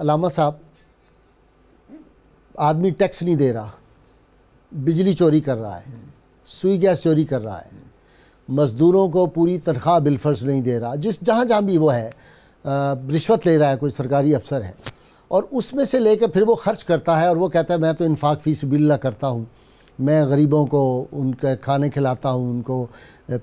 अलामा साहब आदमी टैक्स नहीं दे रहा बिजली चोरी कर रहा है सुई गैस चोरी कर रहा है मज़दूरों को पूरी तनख्वाह बिलफर्ज नहीं दे रहा जिस जहाँ जहाँ भी वो है रिश्वत ले रहा है कोई सरकारी अफसर है और उसमें से लेकर फिर वो खर्च करता है और वो कहता है मैं तो इन्फाक फ़ीस बिल्ला करता हूँ मैं गरीबों को उनके खाने खिलाता हूँ उनको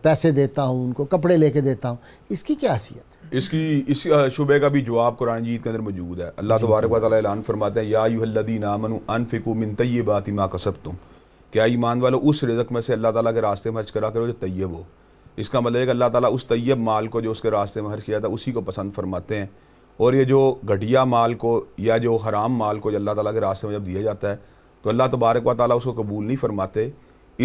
पैसे देता हूँ उनको कपड़े लेके देता हूँ इसकी क्या हैसियत है इसकी इस शुबे का भी जवाब कुरान जीत के अंदर मौजूद है अल्लाह तबारक वालान फरमाते हैं या यूहल्लदी नामन अनफिकू मिन तय्यबात माँ कसब तुम क्या ईमान वालों उस रिजक में से अल्लाह ताला के रास्ते में हज करा करो जो तय्यब हो इसका मतलब है कि अल्लाह ताला उस तय्यब माल को जो उसके रास्ते में हर्ज किया था उसी को पसंद फरमाते हैं और ये जो घटिया माल को या जो हराम माल को जो अल्लाह ताला के रास्ते में जब दिया जाता है तो अल्लाह तबारक व ताली उसको कबूल नहीं फरमाते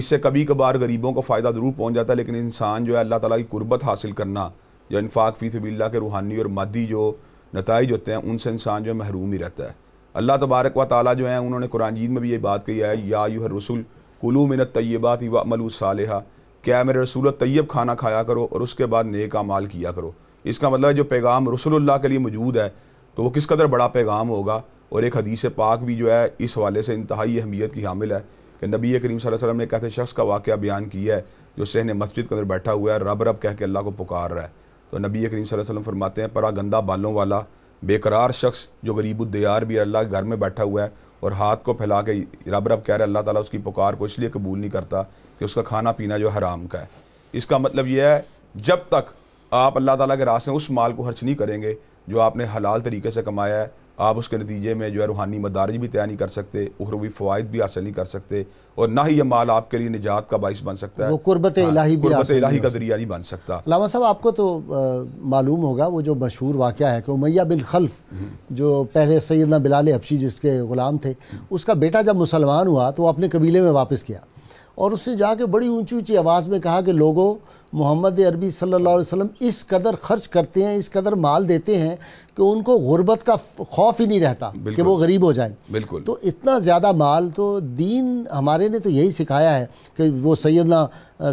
इससे कभी कभार गरीबों को फ़ायदा ज़रूर पहुँच जाता है लेकिन इंसान जो है अल्लाह ताली की कुर्बत हासिल करना जो इनफाक़ फ़ी सबील्ला के रूहानी और मादी जो नतज होते हैं उनसे इंसान जो है महरूम ही रहता है अल्लाह तबारक व ताली जो है उन्होंने कुरान जीत में भी ये बात कही है या यू रसूल कुलू मिनत तय्यबात वमलू साल क्या मेरे रसूल तय्यब खाना खाया करो और उसके बाद नेक अमाल किया करो इसका मतलब जो पैगाम रसोल्ला के लिए मौजूद है तो वो किस कदर बड़ा पैगाम होगा और एक हदीस पाक भी जो है इस हवाले से इंतहाई अहमियत की हामिल है कि नबी करीम वसल्लम ने कहते शख्स का वाक़ बयान किया है जो सहन मस्जिद के अंदर बैठा हुआ है रब रब कह के अल्लाह को पुकार रहा है तो नबी करीम वसल्लम फरमाते हैं परा गंदा बालों वाला बेकरार शख्स जो गरीबुद्दयार भी अल्लाह के घर में बैठा हुआ है और हाथ को फैला के रब रब कह रहे अल्लाह ताला उसकी पुकार को इसलिए कबूल नहीं करता कि उसका खाना पीना जो हराम का है इसका मतलब यह है जब तक आप अल्लाह ताला के रास्ते उस माल को खर्च नहीं करेंगे जो आपने हलाल तरीके से कमाया है आप उसके नतीजे में जो है रूहानी मदारज भी तैयार नहीं कर सकते उहरूवी फवायद भी हासिल नहीं कर सकते और ना ही यह माल आपके लिए निजात का बाइस बन सकता है वो कुर्बत हाँ, इलाही भी कुर्बत इलाही का जरिया नहीं बन सकता लामा साहब आपको तो मालूम होगा वो जो मशहूर वाक़ है कि उमैया बिन खल्फ हम्म। जो पहले सैदना बिलाल हबशी जिसके ग़ुलाम थे उसका बेटा जब मुसलमान हुआ तो वो अपने कबीले में वापस किया और उससे जाके बड़ी ऊँची ऊँची आवाज़ में कहा कि लोगों मोहम्मद अरबी सल्ला वसम इस कदर खर्च करते हैं इस कदर माल देते हैं कि उनको गुर्बत का खौफ ही नहीं रहता कि वो गरीब हो जाए बिल्कुल तो इतना ज़्यादा माल तो दीन हमारे ने तो यही सिखाया है कि वो सैदना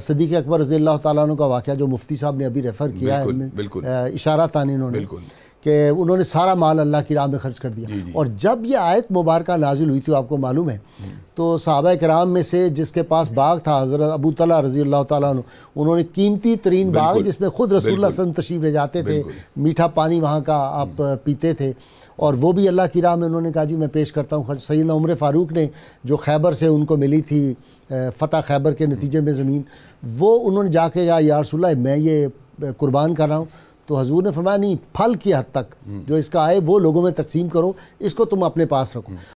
सदीक अकबर रजील्ला अल्लाह का वाक़ जो मुफ्ती साहब ने अभी रेफ़र किया है इशारा तानी इन्होंने कि उन्होंने सारा माल अल्लाह की राह में खर्च कर दिया और जब ये आयत मुबारक नाजिल हुई थी आपको मालूम है तो सहाबा कराम में से जिसके पास बाग था हज़रत अबू तला रजी अल्लाह तु उन्होंने कीमती तरीन बाग जिसमें ख़ुद रसूल सन तशीफ ले जाते थे मीठा पानी वहाँ का आप पीते थे और वो भी अल्लाह की राह में उन्होंने कहा जी मैं पेश करता हूँ खर्च सैद उम्र फ़ारूक ने जो खैबर से उनको मिली थी फ़तह खैबर के नतीजे में ज़मीन वो उन्होंने जाके कहा यारसोल्ला मैं ये कुर्बान कर रहा हूँ तो हजूर ने फरमाया नहीं फल की हद तक जो इसका आए वो लोगों में तकसीम करो इसको तुम अपने पास रखो